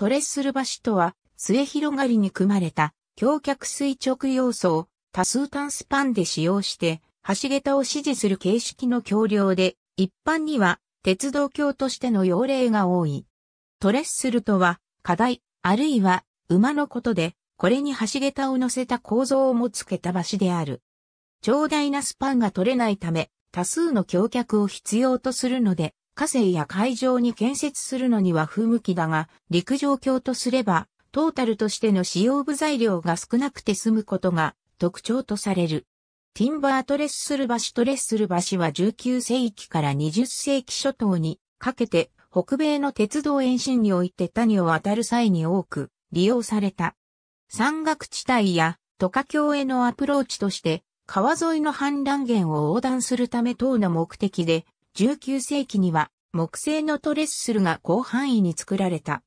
トレッスル橋とは、末広がりに組まれた、橋脚垂直要素を多数単スパンで使用して、橋桁を支持する形式の橋梁で、一般には鉄道橋としての用例が多い。トレッスルとは、課題、あるいは馬のことで、これに橋桁を乗せた構造を持つ桁橋である。長大なスパンが取れないため、多数の橋脚を必要とするので、河川や海上に建設するのには不向きだが、陸上橋とすれば、トータルとしての使用部材料が少なくて済むことが特徴とされる。ティンバートレッスル橋トレッスル橋は19世紀から20世紀初頭にかけて北米の鉄道延伸において谷を渡る際に多く利用された。山岳地帯や都下橋へのアプローチとして川沿いの氾濫源を横断するため等の目的で19世紀には木製のトレッスルが広範囲に作られた。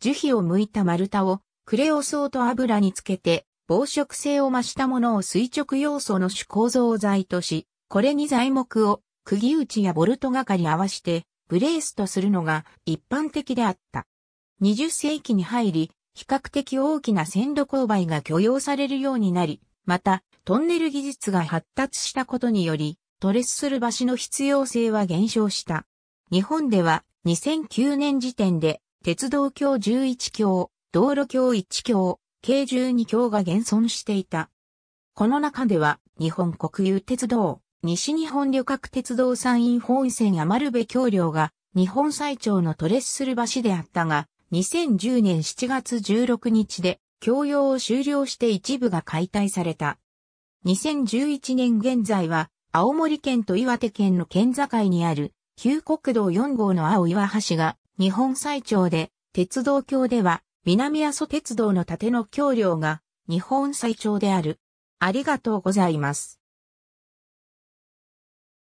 樹皮を剥いた丸太をクレオソーと油につけて防食性を増したものを垂直要素の主構造材とし、これに材木を釘打ちやボルトがかり合わせてブレースとするのが一般的であった。20世紀に入り、比較的大きな鮮度勾配が許容されるようになり、また、トンネル技術が発達したことにより、トレスする橋の必要性は減少した。日本では2009年時点で鉄道橋11橋、道路橋1橋、計12橋が現存していた。この中では日本国有鉄道、西日本旅客鉄道山陰本線丸部橋梁が日本最長のトレッスル橋であったが、2010年7月16日で供用を終了して一部が解体された。2011年現在は青森県と岩手県の県境にある、旧国道4号の青岩橋が、日本最長で、鉄道橋では、南阿蘇鉄道の縦の橋梁が、日本最長である。ありがとうございます。